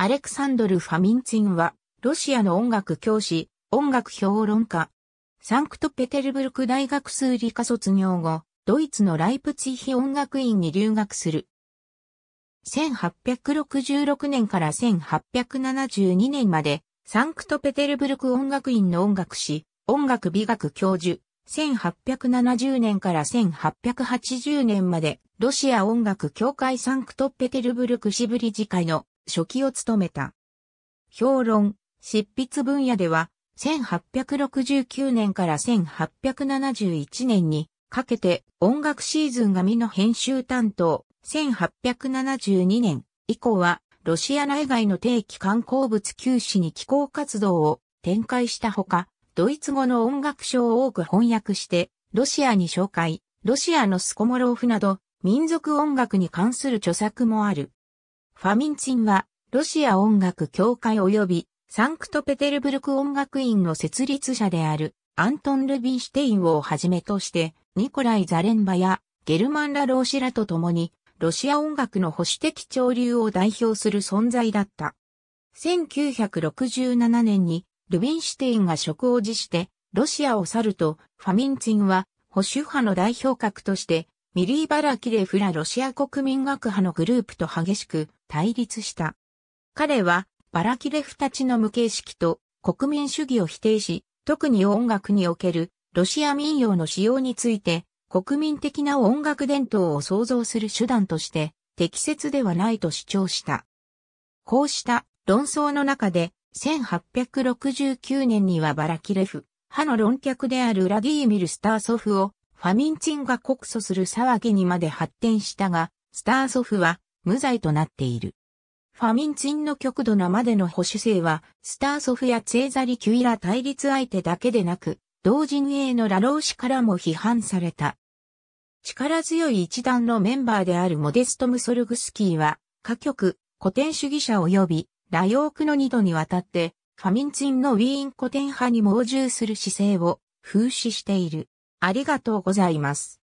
アレクサンドル・ファミンツィンは、ロシアの音楽教師、音楽評論家。サンクトペテルブルク大学数理科卒業後、ドイツのライプツィヒ音楽院に留学する。1866年から1872年まで、サンクトペテルブルク音楽院の音楽史、音楽美学教授、1870年から1880年まで、ロシア音楽協会サンクトペテルブルクシブ次会の初期を務めた。評論、執筆分野では、1869年から1871年にかけて音楽シーズン紙の編集担当、1872年以降はロシア内外の定期観光物休止に寄稿活動を展開したほか、ドイツ語の音楽書を多く翻訳して、ロシアに紹介、ロシアのスコモローフなど、民族音楽に関する著作もある。ファミンチンは、ロシア音楽協会及び、サンクトペテルブルク音楽院の設立者である、アントン・ルビンシュテインをはじめとして、ニコライ・ザレンバや、ゲルマン・ラ・ローシらと共に、ロシア音楽の保守的潮流を代表する存在だった。1967年に、ルビンシュテインが職を辞して、ロシアを去ると、ファミンチンは保守派の代表格としてミリー・バラキレフらロシア国民学派のグループと激しく対立した。彼はバラキレフたちの無形式と国民主義を否定し、特に音楽におけるロシア民謡の使用について国民的な音楽伝統を創造する手段として適切ではないと主張した。こうした論争の中で1869年にはバラキレフ、派の論客であるラディーミル・スターソフをファミンチンが告訴する騒ぎにまで発展したが、スターソフは無罪となっている。ファミンチンの極度なまでの保守性は、スターソフやツェザリ・キュイラ対立相手だけでなく、同陣営のラロー氏からも批判された。力強い一団のメンバーであるモデスト・ムソルグスキーは、歌曲、古典主義者及び、ラヨークの二度にわたって、ファミンチンのウィーン古典派に猛獣する姿勢を風刺している。ありがとうございます。